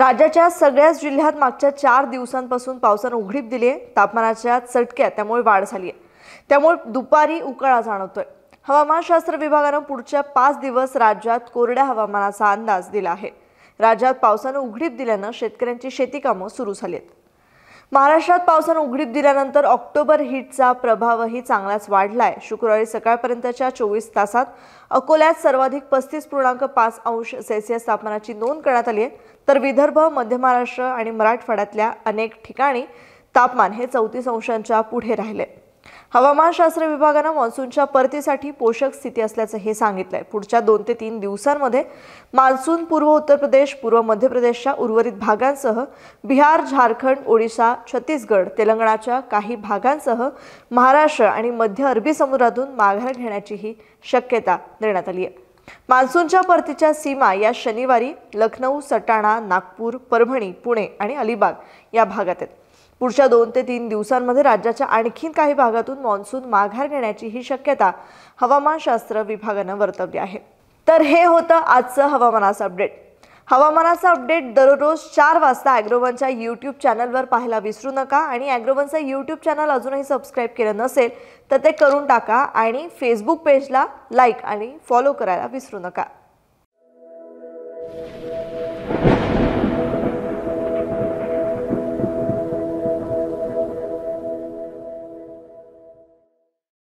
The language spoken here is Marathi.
राज्याच्या सगळ्याच जिल्ह्यात मागच्या चार दिवसांपासून पावसानं उघडीप दिली आहे तापमानाच्या चटक्या त्यामुळे वाढ झाली आहे त्यामुळे दुपारी उकाळा जाणवतोय हवामानशास्त्र विभागानं पुढच्या पाच दिवस राज्यात कोरड्या हवामानाचा अंदाज दिला आहे राज्यात पावसानं उघडीप दिल्यानं शेतकऱ्यांची शेती कामं सुरू झाली आहेत महाराष्ट्रात पावसानं उघडीप दिल्यानंतर ऑक्टोबर हिटचा प्रभावही चांगलाच वाढलाय शुक्रवारी सकाळपर्यंतच्या चोवीस तासात अकोल्यात सर्वाधिक पस्तीस पूर्णांक पाच अंश सेल्सिअस तापमानाची नोंद करण्यात आली आहे तर विदर्भ मध्य महाराष्ट्र आणि मराठवाड्यातल्या अनेक ठिकाणी तापमान हे चौतीस अंशांच्या पुढे राहिले हवामानशास्त्र विभागानं मान्सूनच्या परतीसाठी पोषक स्थिती असल्याचं हे सांगितलंय पुढच्या दोन ते तीन दिवसांमध्ये मान्सून पूर्व उत्तर प्रदेश पूर्व मध्य प्रदेशच्या उर्वरित भागांसह बिहार झारखंड ओडिशा छत्तीसगड तेलंगणाच्या काही भागांसह महाराष्ट्र आणि मध्य अरबी समुद्रातून माघार घेण्याचीही शक्यता देण्यात आली आहे मान्सूनच्या परतीच्या सीमा या शनिवारी लखनौ सटाणा नागपूर परभणी पुणे आणि अलिबाग या भागात आहेत पुढच्या दोन ते तीन दिवसांमध्ये राज्याच्या आणखी काही भागातून मान्सून माघार घेण्याची ही शक्यता हवामानशास्त्र विभागानं वर्तवली आहे तर हे होतं आजचं हवामानाचं अपडेट हवामानाचा अपडेट दररोज चार वाजता ॲग्रोवनच्या यूट्यूब चॅनलवर पाहायला विसरू नका आणि ॲग्रोवनचं यूट्यूब चॅनल अजूनही सबस्क्राईब केलं नसेल तर ते करून टाका आणि फेसबुक पेजला लाईक आणि फॉलो करायला विसरू नका